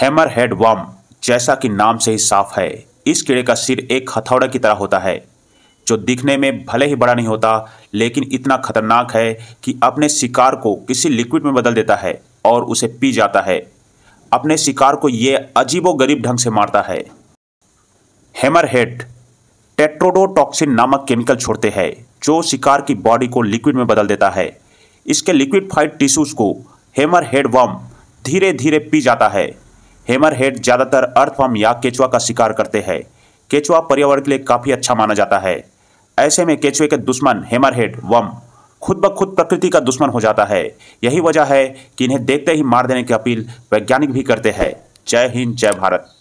hammer head worm जैसा कि नाम से ही साफ है इस कीड़े का सिर एक हथौड़े की तरह होता है जो दिखने में भले ही बड़ा नहीं होता लेकिन इतना खतरनाक है कि अपने शिकार को किसी लिक्विड में बदल देता है और उसे पी जाता है अपने शिकार को ये गरीब ढंग से मारता है हेड टेट्रोडोटॉक्सिन नामक केमिकल छोड़ते हैं जो शिकार की बॉडी को लिक्विड में बदल देता है इसके लिक्विड फाइड टिश्यूज को हैमर हेड वम धीरे धीरे पी जाता है हेमर हेड ज़्यादातर अर्थवम या केचुआ का शिकार करते हैं केचुआ पर्यावरण के लिए काफ़ी अच्छा माना जाता है ऐसे में केचुए के दुश्मन हेमर हेड वम खुद ब खुद प्रकृति का दुश्मन हो जाता है यही वजह है कि इन्हें देखते ही मार देने की अपील वैज्ञानिक भी करते हैं जय हिंद जय भारत